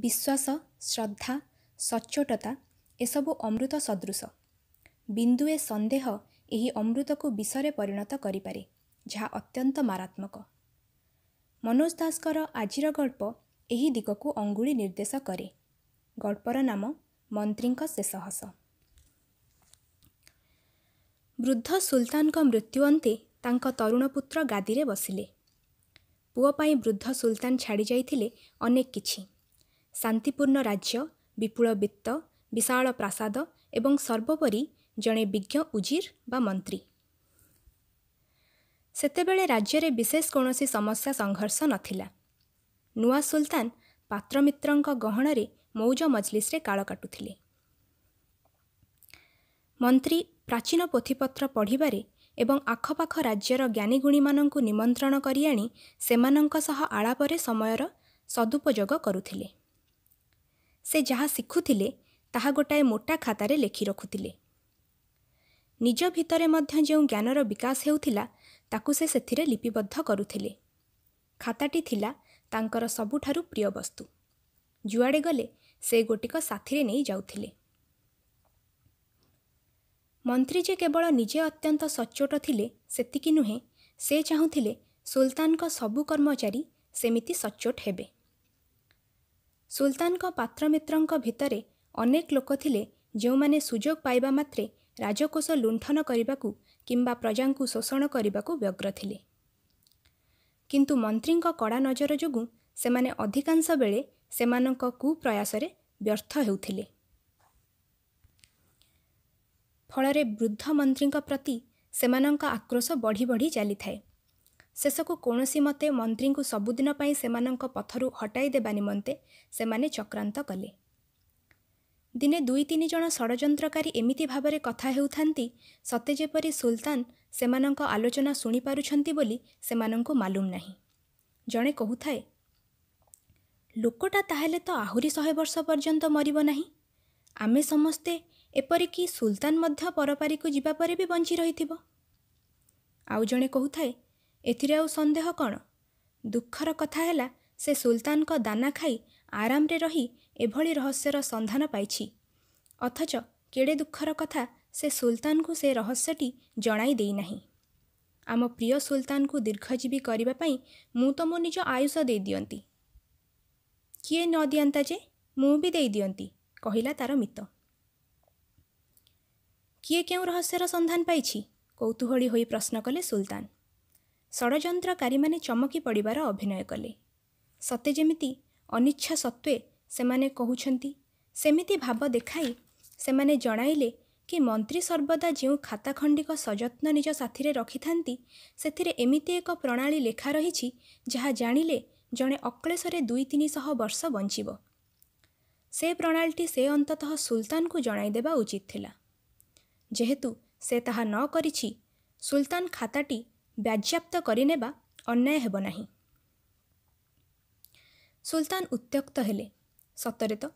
ବିଶ୍ୱାସ ଶ୍ରଦ୍ଧା ସଚ୍ଚୋଟତା ଏସବୁ ଅମୃତ ସଦୃଶ ବିନ୍ଦୁଏ ସନ୍ଦେହ ଏହି ଅମୃତକୁ ବିଷରେ ପରିଣତ କରିପାରେ ଯାହା ଅତ୍ୟନ୍ତ ମାରାତ୍ମକ ମନୋଜ ଦାସଙ୍କର ଆଜିର ଗଳ୍ପ ଏହି ଦିଗକୁ ଅଙ୍ଗୁଳି ନିର୍ଦ୍ଦେଶ କରେ ଗଳ୍ପର ନାମ ମନ୍ତ୍ରୀଙ୍କ ଶେଷ ହସ ବୃଦ୍ଧ ସୁଲତାନଙ୍କ ମୃତ୍ୟୁ ଅନ୍ତେ ତାଙ୍କ ତରୁଣ ପୁତ୍ର ଗାଦିରେ ବସିଲେ ପୁଅ ପାଇଁ ବୃଦ୍ଧ ସୁଲତାନ ଛାଡ଼ିଯାଇଥିଲେ ଅନେକ କିଛି ଶାନ୍ତିପୂର୍ଣ୍ଣ ରାଜ୍ୟ ବିପୁଳ ବିତ୍ତ ବିଶାଳ ପ୍ରାସାଦ ଏବଂ ସର୍ବୋପରି ଜଣେ ବିଜ୍ଞ ଉଜିର ବା ମନ୍ତ୍ରୀ ସେତେବେଳେ ରାଜ୍ୟରେ ବିଶେଷ କୌଣସି ସମସ୍ୟା ସଂଘର୍ଷ ନଥିଲା ନୂଆ ସୁଲତାନ ପାତ୍ରମିତ୍ରଙ୍କ ଗହଣରେ ମଉଜ ମଜଲିସ୍ରେ କାଳ କାଟୁଥିଲେ ମନ୍ତ୍ରୀ ପ୍ରାଚୀନ ପୋଥିପତ୍ର ପଢ଼ିବାରେ ଏବଂ ଆଖପାଖ ରାଜ୍ୟର ଜ୍ଞାନୀଗୁଣୀମାନଙ୍କୁ ନିମନ୍ତ୍ରଣ କରି ଆଣି ସେମାନଙ୍କ ସହ ଆଳାପରେ ସମୟର ସଦୁପଯୋଗ କରୁଥିଲେ ସେ ଯାହା ଶିଖୁଥିଲେ ତାହା ଗୋଟାଏ ମୋଟା ଖାତାରେ ଲେଖି ରଖୁଥିଲେ ନିଜ ଭିତରେ ମଧ୍ୟ ଯେଉଁ ଜ୍ଞାନର ବିକାଶ ହେଉଥିଲା ତାକୁ ସେ ସେଥିରେ ଲିପିବଦ୍ଧ କରୁଥିଲେ ଖାତାଟି ଥିଲା ତାଙ୍କର ସବୁଠାରୁ ପ୍ରିୟ ବସ୍ତୁ ଯୁଆଡ଼େ ଗଲେ ସେ ଗୋଟିକ ସାଥିରେ ନେଇ ଯାଉଥିଲେ ମନ୍ତ୍ରୀ ଯେ କେବଳ ନିଜେ ଅତ୍ୟନ୍ତ ସଚ୍ଚୋଟ ଥିଲେ ସେତିକି ନୁହେଁ ସେ ଚାହୁଁଥିଲେ ସୁଲତାନଙ୍କ ସବୁ କର୍ମଚାରୀ ସେମିତି ସଚ୍ଚୋଟ ହେବେ ସୁଲତାନଙ୍କ ପାତ୍ରମିତ୍ରଙ୍କ ଭିତରେ ଅନେକ ଲୋକ ଥିଲେ ଯେଉଁମାନେ ସୁଯୋଗ ପାଇବା ମାତ୍ରେ ରାଜକୋଷ ଲୁଣ୍ଠନ କରିବାକୁ କିମ୍ବା ପ୍ରଜାଙ୍କୁ ଶୋଷଣ କରିବାକୁ ବ୍ୟଗ୍ର ଥିଲେ କିନ୍ତୁ ମନ୍ତ୍ରୀଙ୍କ କଡ଼ା ନଜର ଯୋଗୁଁ ସେମାନେ ଅଧିକାଂଶ ବେଳେ ସେମାନଙ୍କ କୁପ୍ରୟାସରେ ବ୍ୟର୍ଥ ହେଉଥିଲେ ଫଳରେ ବୃଦ୍ଧ ମନ୍ତ୍ରୀଙ୍କ ପ୍ରତି ସେମାନଙ୍କ ଆକ୍ରୋଶ ବଢ଼ି ବଢ଼ି ଚାଲିଥାଏ ଶେଷକୁ କୌଣସି ମତେ ମନ୍ତ୍ରୀଙ୍କୁ ସବୁଦିନ ପାଇଁ ସେମାନଙ୍କ ପଥରୁ ହଟାଇ ଦେବା ନିମନ୍ତେ ସେମାନେ ଚକ୍ରାନ୍ତ କଲେ ଦିନେ ଦୁଇ ତିନି ଜଣ ଷଡ଼ଯନ୍ତ୍ରକାରୀ ଏମିତି ଭାବରେ କଥା ହେଉଥାନ୍ତି ସତେ ଯେପରି ସୁଲତାନ ସେମାନଙ୍କ ଆଲୋଚନା ଶୁଣିପାରୁଛନ୍ତି ବୋଲି ସେମାନଙ୍କୁ ମାଲୁମ୍ ନାହିଁ ଜଣେ କହୁଥାଏ ଲୋକଟା ତାହେଲେ ତ ଆହୁରି ଶହେ ବର୍ଷ ପର୍ଯ୍ୟନ୍ତ ମରିବ ନାହିଁ ଆମେ ସମସ୍ତେ ଏପରିକି ସୁଲତାନ ମଧ୍ୟ ପରପାରିକୁ ଯିବା ପରେ ବି ବଞ୍ଚି ରହିଥିବ ଆଉ ଜଣେ କହୁଥାଏ ଏଥିରେ ଆଉ ସନ୍ଦେହ କ'ଣ ଦୁଃଖର କଥା ହେଲା ସେ ସୁଲତାନଙ୍କ ଦାନା ଖାଇ ଆରାମରେ ରହି ଏଭଳି ରହସ୍ୟର ସନ୍ଧାନ ପାଇଛି ଅଥଚ କେଡ଼େ ଦୁଃଖର କଥା ସେ ସୁଲତାନଙ୍କୁ ସେ ରହସ୍ୟଟି ଜଣାଇ ଦେଇନାହିଁ ଆମ ପ୍ରିୟ ସୁଲତାନଙ୍କୁ ଦୀର୍ଘଜୀବୀ କରିବା ପାଇଁ ମୁଁ ତ ମୋ ନିଜ ଆୟୁଷ ଦେଇଦିଅନ୍ତି କିଏ ନ ଦିଅନ୍ତା ଯେ ମୁଁ ବି ଦେଇଦିଅନ୍ତି କହିଲା ତାର ମିତ କିଏ କେଉଁ ରହସ୍ୟର ସନ୍ଧାନ ପାଇଛି କୌତୁହଳୀ ହୋଇ ପ୍ରଶ୍ନ କଲେ ସୁଲତାନ ଷଡ଼ଯନ୍ତ୍ରକାରୀମାନେ ଚମକି ପଡ଼ିବାର ଅଭିନୟ କଲେ ସତେ ଯେମିତି ଅନିଚ୍ଛା ସତ୍ତ୍ୱେ ସେମାନେ କହୁଛନ୍ତି ସେମିତି ଭାବ ଦେଖାଇ ସେମାନେ ଜଣାଇଲେ କି ମନ୍ତ୍ରୀ ସର୍ବଦା ଯେଉଁ ଖାତାଖଣ୍ଡିକ ସଯତ୍ନ ନିଜ ସାଥିରେ ରଖିଥାନ୍ତି ସେଥିରେ ଏମିତି ଏକ ପ୍ରଣାଳୀ ଲେଖା ରହିଛି ଯାହା ଜାଣିଲେ ଜଣେ ଅକ୍ଳେଶରେ ଦୁଇ ତିନିଶହ ବର୍ଷ ବଞ୍ଚିବ ସେ ପ୍ରଣାଳୀଟି ସେ ଅନ୍ତତଃ ସୁଲତାନଙ୍କୁ ଜଣାଇଦେବା ଉଚିତ ଥିଲା ଯେହେତୁ ସେ ତାହା ନ କରିଛି ସୁଲତାନ ଖାତାଟି ବାଜ୍ୟାପ୍ତ କରିନେବା ଅନ୍ୟାୟ ହେବ ନାହିଁ ସୁଲତାନ ଉତ୍ତ୍ୟକ୍ତ ହେଲେ ସତରେ ତ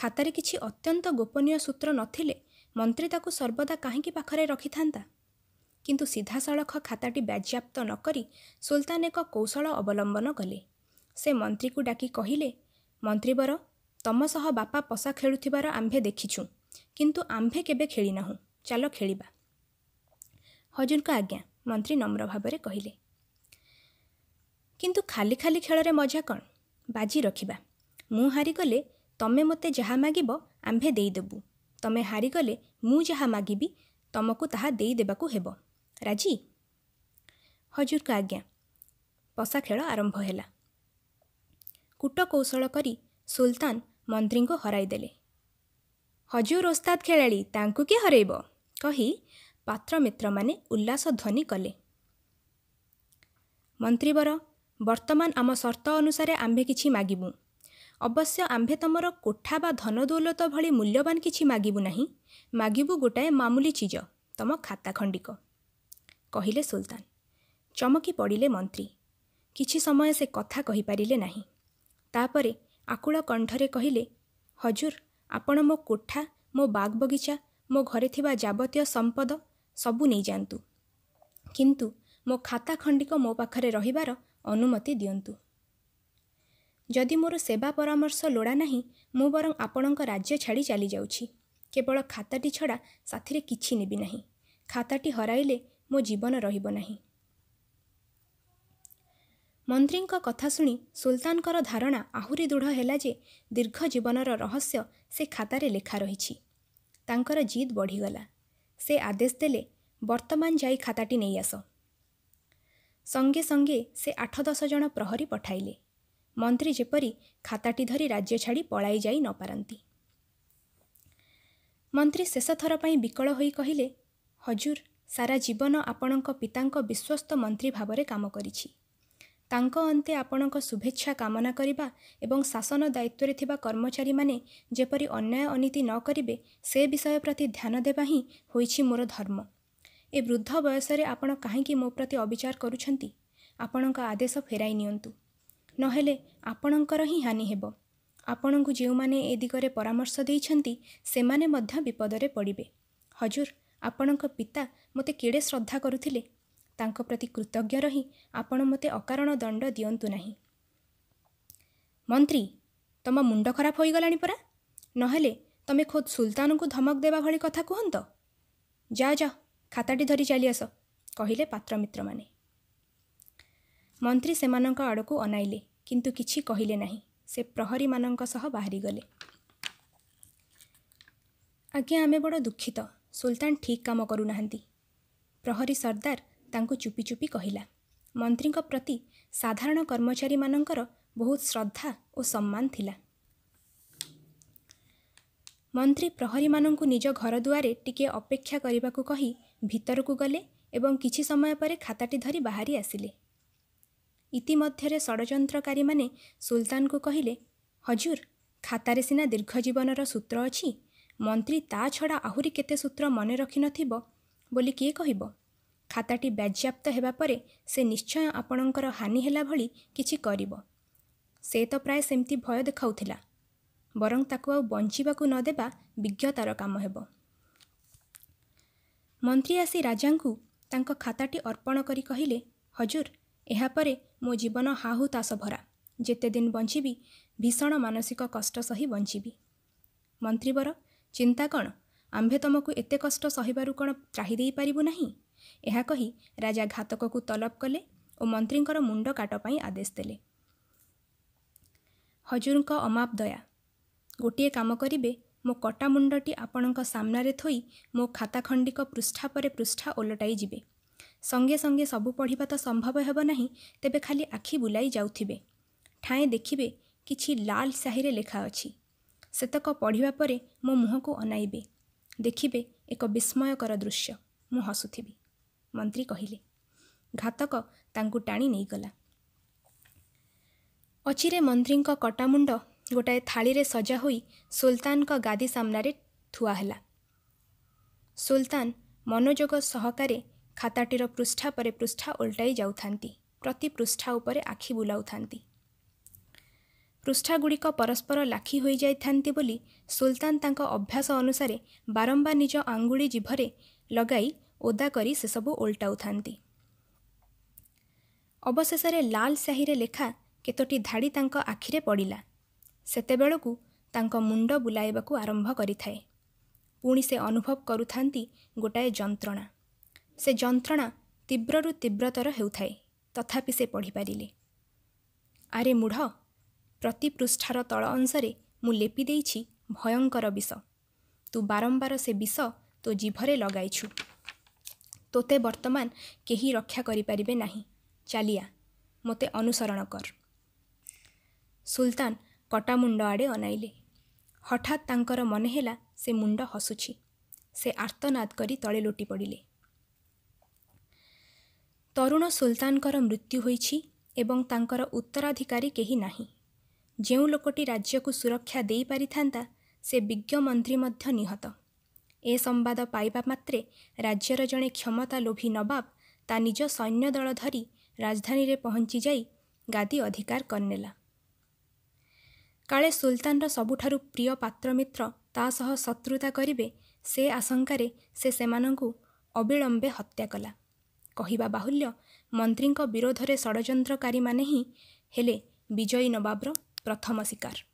ଖାତାରେ କିଛି ଅତ୍ୟନ୍ତ ଗୋପନୀୟ ସୂତ୍ର ନଥିଲେ ମନ୍ତ୍ରୀ ତାକୁ ସର୍ବଦା କାହିଁକି ପାଖରେ ରଖିଥାନ୍ତା କିନ୍ତୁ ସିଧାସଳଖ ଖାତାଟି ବାଜ୍ୟାପ୍ତ ନ କରି ସୁଲତାନ ଏକ କୌଶଳ ଅବଲମ୍ବନ କଲେ ସେ ମନ୍ତ୍ରୀକୁ ଡାକି କହିଲେ ମନ୍ତ୍ରୀବର ତମ ସହ ବାପା ପଶା ଖେଳୁଥିବାର ଆମ୍ଭେ ଦେଖିଛୁ କିନ୍ତୁ ଆମ୍ଭେ କେବେ ଖେଳିନାହୁଁ ଚାଲ ଖେଳିବା ହଜୁରଙ୍କ ଆଜ୍ଞା ମନ୍ତ୍ରୀ ନମ୍ର ଭାବରେ କହିଲେ କିନ୍ତୁ ଖାଲି ଖାଲି ଖେଳରେ ମଜା କ'ଣ ବାଜି ରଖିବା ମୁଁ ହାରିଗଲେ ତମେ ମୋତେ ଯାହା ମାଗିବ ଆମ୍ଭେ ଦେଇଦେବୁ ତମେ ହାରିଗଲେ ମୁଁ ଯାହା ମାଗିବି ତମକୁ ତାହା ଦେଇଦେବାକୁ ହେବ ରାଜି ହଜୁରଙ୍କ ଆଜ୍ଞା ପଶା ଖେଳ ଆରମ୍ଭ ହେଲା କୁଟକୌଶଳ କରି ସୁଲତାନ ମନ୍ତ୍ରୀଙ୍କୁ ହରାଇଦେଲେ ହଜୁର ଓସ୍ତାଦ ଖେଳାଳି ତାଙ୍କୁ କିଏ ହରାଇବ କହି ପାତ୍ରମିତ୍ରମାନେ ଉଲ୍ଲାସ ଧ୍ୱନି କଲେ ମନ୍ତ୍ରୀବର ବର୍ତ୍ତମାନ ଆମ ସର୍ତ୍ତ ଅନୁସାରେ ଆମ୍ଭେ କିଛି ମାଗିବୁ ଅବଶ୍ୟ ଆମ୍ଭେ ତୁମର କୋଠା ବା ଧନ ଦୌଲତ ଭଳି ମୂଲ୍ୟବାନ କିଛି ମାଗିବୁ ନାହିଁ ମାଗିବୁ ଗୋଟାଏ ମାମୁଲି ଚିଜ ତୁମ ଖାତା ଖଣ୍ଡିକ କହିଲେ ସୁଲତାନ ଚମକି ପଡ଼ିଲେ ମନ୍ତ୍ରୀ କିଛି ସମୟ ସେ କଥା କହିପାରିଲେ ନାହିଁ ତାପରେ ଆକୁଳ କଣ୍ଠରେ କହିଲେ ହଜୁର ଆପଣ ମୋ କୋଠା ମୋ ବାଗ ବଗିଚା ମୋ ଘରେ ଥିବା ଯାବତୀୟ ସମ୍ପଦ ସବୁ ନେଇଯାଆନ୍ତୁ କିନ୍ତୁ ମୋ ଖାତା ଖଣ୍ଡିକ ମୋ ପାଖରେ ରହିବାର ଅନୁମତି ଦିଅନ୍ତୁ ଯଦି ମୋର ସେବା ପରାମର୍ଶ ଲୋଡ଼ା ନାହିଁ ମୁଁ ବରଂ ଆପଣଙ୍କ ରାଜ୍ୟ ଛାଡ଼ି ଚାଲିଯାଉଛି କେବଳ ଖାତାଟି ଛଡ଼ା ସାଥିରେ କିଛି ନେବି ନାହିଁ ଖାତାଟି ହରାଇଲେ ମୋ ଜୀବନ ରହିବ ନାହିଁ ମନ୍ତ୍ରୀଙ୍କ କଥା ଶୁଣି ସୁଲତାନଙ୍କର ଧାରଣା ଆହୁରି ଦୃଢ଼ ହେଲା ଯେ ଦୀର୍ଘ ଜୀବନର ରହସ୍ୟ ସେ ଖାତାରେ ଲେଖା ରହିଛି ତାଙ୍କର ଜିଦ୍ ବଢ଼ିଗଲା ସେ ଆଦେଶ ଦେଲେ ବର୍ତ୍ତମାନ ଯାଇ ଖାତାଟି ନେଇଆସ ସଙ୍ଗେ ସଙ୍ଗେ ସେ ଆଠ ଦଶ ଜଣ ପ୍ରହରୀ ପଠାଇଲେ ମନ୍ତ୍ରୀ ଯେପରି ଖାତାଟି ଧରି ରାଜ୍ୟ ଛାଡ଼ି ପଳାଇ ଯାଇ ନ ପାରନ୍ତି ମନ୍ତ୍ରୀ ଶେଷ ଥର ପାଇଁ ବିକଳ ହୋଇ କହିଲେ ହଜୁର ସାରା ଜୀବନ ଆପଣଙ୍କ ପିତାଙ୍କ ବିଶ୍ୱସ୍ତ ମନ୍ତ୍ରୀ ଭାବରେ କାମ କରିଛି ତାଙ୍କ ଅନ୍ତେ ଆପଣଙ୍କ ଶୁଭେଚ୍ଛା କାମନା କରିବା ଏବଂ ଶାସନ ଦାୟିତ୍ୱରେ ଥିବା କର୍ମଚାରୀମାନେ ଯେପରି ଅନ୍ୟାୟ ଅନୀତି ନ କରିବେ ସେ ବିଷୟ ପ୍ରତି ଧ୍ୟାନ ଦେବା ହିଁ ହୋଇଛି ମୋର ଧର୍ମ ଏ ବୃଦ୍ଧ ବୟସରେ ଆପଣ କାହିଁକି ମୋ ପ୍ରତି ଅବିଚାର କରୁଛନ୍ତି ଆପଣଙ୍କ ଆଦେଶ ଫେରାଇ ନିଅନ୍ତୁ ନହେଲେ ଆପଣଙ୍କର ହିଁ ହାନି ହେବ ଆପଣଙ୍କୁ ଯେଉଁମାନେ ଏ ଦିଗରେ ପରାମର୍ଶ ଦେଇଛନ୍ତି ସେମାନେ ମଧ୍ୟ ବିପଦରେ ପଡ଼ିବେ ହଜୁର ଆପଣଙ୍କ ପିତା ମୋତେ କେଡ଼େ ଶ୍ରଦ୍ଧା କରୁଥିଲେ ତାଙ୍କ ପ୍ରତି କୃତଜ୍ଞ ରହି ଆପଣ ମୋତେ ଅକାରଣ ଦଣ୍ଡ ଦିଅନ୍ତୁ ନାହିଁ ମନ୍ତ୍ରୀ ତମ ମୁଣ୍ଡ ଖରାପ ହୋଇଗଲାଣି ପରା ନହେଲେ ତମେ ଖୋଦ୍ ସୁଲତାନଙ୍କୁ ଧମକ ଦେବା ଭଳି କଥା କୁହନ୍ତ ଯା ଯା ଖାତାଟି ଧରି ଚାଲିଆସ କହିଲେ ପାତ୍ରମିତ୍ରମାନେ ମନ୍ତ୍ରୀ ସେମାନଙ୍କ ଆଡ଼କୁ ଅନାଇଲେ କିନ୍ତୁ କିଛି କହିଲେ ନାହିଁ ସେ ପ୍ରହରୀମାନଙ୍କ ସହ ବାହାରିଗଲେ ଆଜ୍ଞା ଆମେ ବଡ଼ ଦୁଃଖିତ ସୁଲତାନ ଠିକ୍ କାମ କରୁନାହାନ୍ତି ପ୍ରହରୀ ସର୍ଦ୍ଦାର ତାଙ୍କୁ ଚୁପି ଚୁପି କହିଲା ମନ୍ତ୍ରୀଙ୍କ ପ୍ରତି ସାଧାରଣ କର୍ମଚାରୀମାନଙ୍କର ବହୁତ ଶ୍ରଦ୍ଧା ଓ ସମ୍ମାନ ଥିଲା ମନ୍ତ୍ରୀ ପ୍ରହରୀମାନଙ୍କୁ ନିଜ ଘରଦୁଆରେ ଟିକିଏ ଅପେକ୍ଷା କରିବାକୁ କହି ଭିତରକୁ ଗଲେ ଏବଂ କିଛି ସମୟ ପରେ ଖାତାଟି ଧରି ବାହାରି ଆସିଲେ ଇତିମଧ୍ୟରେ ଷଡ଼ଯନ୍ତ୍ରକାରୀମାନେ ସୁଲତାନଙ୍କୁ କହିଲେ ହଜୁର ଖାତାରେ ସିନା ଦୀର୍ଘଜୀବନର ସୂତ୍ର ଅଛି ମନ୍ତ୍ରୀ ତା ଛଡ଼ା ଆହୁରି କେତେ ସୂତ୍ର ମନେ ରଖିନଥିବ ବୋଲି କିଏ କହିବ ଖାତାଟି ବାଜ୍ୟାପ୍ତ ହେବା ପରେ ସେ ନିଶ୍ଚୟ ଆପଣଙ୍କର ହାନି ହେଲା ଭଳି କିଛି କରିବ ସେ ତ ପ୍ରାୟ ସେମିତି ଭୟ ଦେଖାଉଥିଲା ବରଂ ତାକୁ ଆଉ ବଞ୍ଚିବାକୁ ନ ଦେବା ବିଜ୍ଞତାର କାମ ହେବ ମନ୍ତ୍ରୀ ଆସି ରାଜାଙ୍କୁ ତାଙ୍କ ଖାତାଟି ଅର୍ପଣ କରି କହିଲେ ହଜୁର ଏହାପରେ ମୋ ଜୀବନ ହାହୁ ତାସ ଭରା ଯେତେଦିନ ବଞ୍ଚିବି ଭୀଷଣ ମାନସିକ କଷ୍ଟ ସହି ବଞ୍ଚିବି ମନ୍ତ୍ରୀବର ଚିନ୍ତା କ'ଣ ଆମ୍ଭେ ତୁମକୁ ଏତେ କଷ୍ଟ ସହିବାରୁ କ'ଣ ତ୍ରାହି ଦେଇପାରିବୁ ନାହିଁ ଏହା କହି ରାଜା ଘାତକକୁ ତଲବ କଲେ ଓ ମନ୍ତ୍ରୀଙ୍କର ମୁଣ୍ଡ କାଟ ପାଇଁ ଆଦେଶ ଦେଲେ ହଜୁରଙ୍କ ଅମାପ ଦୟା ଗୋଟିଏ କାମ କରିବେ ମୋ କଟା ମୁଣ୍ଡଟି ଆପଣଙ୍କ ସାମ୍ନାରେ ଥୋଇ ମୋ ଖାତା ଖଣ୍ଡିକ ପୃଷ୍ଠା ପରେ ପୃଷ୍ଠା ଓଲଟାଇ ଯିବେ ସଙ୍ଗେ ସଙ୍ଗେ ସବୁ ପଢ଼ିବା ତ ସମ୍ଭବ ହେବ ନାହିଁ ତେବେ ଖାଲି ଆଖି ବୁଲାଇ ଯାଉଥିବେ ଠାଏଁ ଦେଖିବେ କିଛି ଲାଲ ସାହିରେ ଲେଖା ଅଛି ସେତକ ପଢ଼ିବା ପରେ ମୋ ମୁହଁକୁ ଅନାଇବେ ଦେଖିବେ ଏକ ବିସ୍ମୟକର ଦୃଶ୍ୟ ମୁଁ ହସୁଥିବି ମନ୍ତ୍ରୀ କହିଲେ ଘାତକ ତାଙ୍କୁ ଟାଣି ନେଇଗଲା ଅଚିରେ ମନ୍ତ୍ରୀଙ୍କ କଟାମୁଣ୍ଡ ଗୋଟାଏ ଥାଳିରେ ସଜା ହୋଇ ସୁଲତାନଙ୍କ ଗାଦି ସାମ୍ନାରେ ଥୁଆ ହେଲା ସୁଲତାନ ମନୋଯୋଗ ସହକାରେ ଖାତାଟିର ପୃଷ୍ଠା ପରେ ପୃଷ୍ଠା ଓଲଟାଇ ଯାଉଥାନ୍ତି ପ୍ରତି ପୃଷ୍ଠା ଉପରେ ଆଖି ବୁଲାଉଥାନ୍ତି ପୃଷ୍ଠାଗୁଡ଼ିକ ପରସ୍ପର ଲାଖି ହୋଇଯାଇଥାନ୍ତି ବୋଲି ସୁଲତାନ ତାଙ୍କ ଅଭ୍ୟାସ ଅନୁସାରେ ବାରମ୍ବାର ନିଜ ଆଙ୍ଗୁଳି ଜିଭରେ ଲଗାଇ ଓଦା କରି ସେସବୁ ଓଲଟାଉଥାନ୍ତି ଅବଶେଷରେ ଲାଲ ସାହିରେ ଲେଖା କେତୋଟି ଧାଡ଼ି ତାଙ୍କ ଆଖିରେ ପଡ଼ିଲା ସେତେବେଳକୁ ତାଙ୍କ ମୁଣ୍ଡ ବୁଲାଇବାକୁ ଆରମ୍ଭ କରିଥାଏ ପୁଣି ସେ ଅନୁଭବ କରୁଥାନ୍ତି ଗୋଟାଏ ଯନ୍ତ୍ରଣା ସେ ଯନ୍ତ୍ରଣା ତୀବ୍ରରୁ ତୀବ୍ରତର ହେଉଥାଏ ତଥାପି ସେ ପଢ଼ିପାରିଲେ ଆରେ ମୁଢ଼ ପ୍ରତି ପୃଷ୍ଠାର ତଳ ଅଂଶରେ ମୁଁ ଲେପି ଦେଇଛି ଭୟଙ୍କର ବିଷ ତୁ ବାରମ୍ବାର ସେ ବିଷ ତୋ ଜିଭରେ ଲଗାଇଛୁ ତୋତେ ବର୍ତ୍ତମାନ କେହି ରକ୍ଷା କରିପାରିବେ ନାହିଁ ଚାଲିଆ ମୋତେ ଅନୁସରଣ କର ସୁଲତାନ କଟାମୁଣ୍ଡ ଆଡ଼େ ଅନାଇଲେ ହଠାତ୍ ତାଙ୍କର ମନେ ହେଲା ସେ ମୁଣ୍ଡ ହସୁଛି ସେ ଆର୍ତ୍ତନାଦ କରି ତଳେ ଲୁଟି ପଡ଼ିଲେ ତରୁଣ ସୁଲତାନଙ୍କର ମୃତ୍ୟୁ ହୋଇଛି ଏବଂ ତାଙ୍କର ଉତ୍ତରାଧିକାରୀ କେହି ନାହିଁ ଯେଉଁ ଲୋକଟି ରାଜ୍ୟକୁ ସୁରକ୍ଷା ଦେଇପାରିଥାନ୍ତା ସେ ବିଜ୍ଞ ମନ୍ତ୍ରୀ ମଧ୍ୟ ନିହତ ଏ ସମ୍ବାଦ ପାଇବା ମାତ୍ରେ ରାଜ୍ୟର ଜଣେ କ୍ଷମତା ଲୋଭି ନବାବ ତା ନିଜ ସୈନ୍ୟ ଦଳ ଧରି ରାଜଧାନୀରେ ପହଞ୍ଚି ଯାଇ ଗାଦି ଅଧିକାର କରିନେଲା କାଳେ ସୁଲତାନର ସବୁଠାରୁ ପ୍ରିୟ ପାତ୍ର ମିତ୍ର ତା ସହ ଶତ୍ରୁତା କରିବେ ସେ ଆଶଙ୍କାରେ ସେ ସେମାନଙ୍କୁ ଅବିଳମ୍ବେ ହତ୍ୟା କଲା କହିବା ବାହୁଲ୍ୟ ମନ୍ତ୍ରୀଙ୍କ ବିରୋଧରେ ଷଡ଼ଯନ୍ତ୍ରକାରୀମାନେ ହିଁ ହେଲେ ବିଜୟୀ ନବାବର ପ୍ରଥମ ଶିକାର